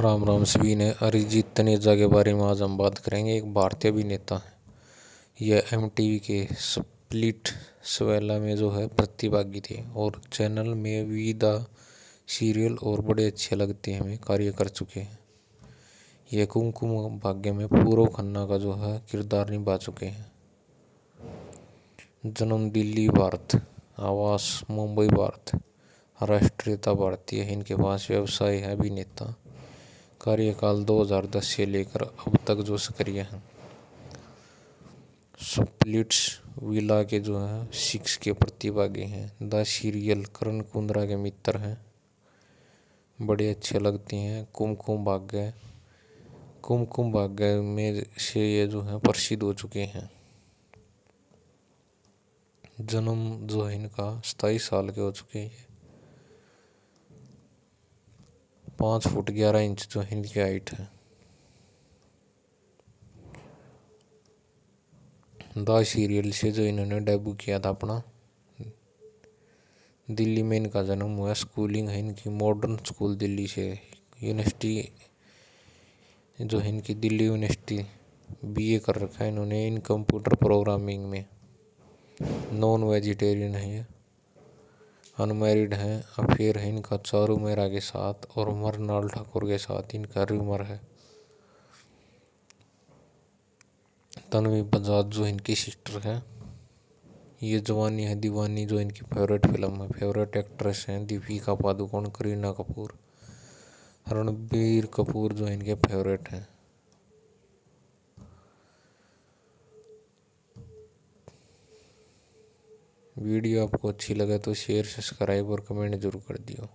राम राम सभी ने अरिजीत तनेजा के बारे में आज हम बात करेंगे एक भारतीय अभिनेता है यह एम के स्प्लिट सवेला में जो है प्रतिभागी थे और चैनल में वी द सीरियल और बड़े अच्छे लगते हैं हमें कार्य कर चुके हैं यह कुमकुम भाग्य में पूर्व खन्ना का जो है किरदार निभा चुके हैं जन्म दिल्ली भारत आवास मुंबई भारत राष्ट्रीयता भारतीय इनके पास व्यवसाय है अभिनेता कार्यकाल 2010 से लेकर अब तक जो सक्रिय हैं स्प्लिट्स विला के जो हैं सिक्स के प्रतिभागी हैं द सीरियल करण कुंद्रा के मित्र हैं बड़े अच्छे लगते हैं कुमकुम भाग्य कुमकुम भाग्य में से ये जो हैं प्रसिद्ध हो चुके हैं जन्म जो है इनका सताईस साल के हो चुके हैं पाँच फुट ग्यारह इंच जो तो है इनकी हाइट है द सीरियल से जो इन्होंने डेब्यू किया था अपना दिल्ली में इनका जन्म हुआ स्कूलिंग है इनकी मॉडर्न स्कूल दिल्ली से यूनिवर्सिटी जो है इनकी दिल्ली यूनिवर्सिटी बीए कर रखा है इन्होंने इन कंप्यूटर प्रोग्रामिंग में नॉन वेजिटेरियन है अनमैरिड हैं और फिर इनका चारू मेरा के साथ और मरनाल ठाकुर के साथ इनका रूमर है तनवी बजाज जो इनकी सिस्टर है ये जवानी है दीवानी जो इनकी फेवरेट फिल्म है फेवरेट एक्ट्रेस हैं दीपिका पादुकोण करीना कपूर रणबीर कपूर जो इनके फेवरेट हैं वीडियो आपको अच्छी लगे तो शेयर सब्सक्राइब और कमेंट जरूर कर दियो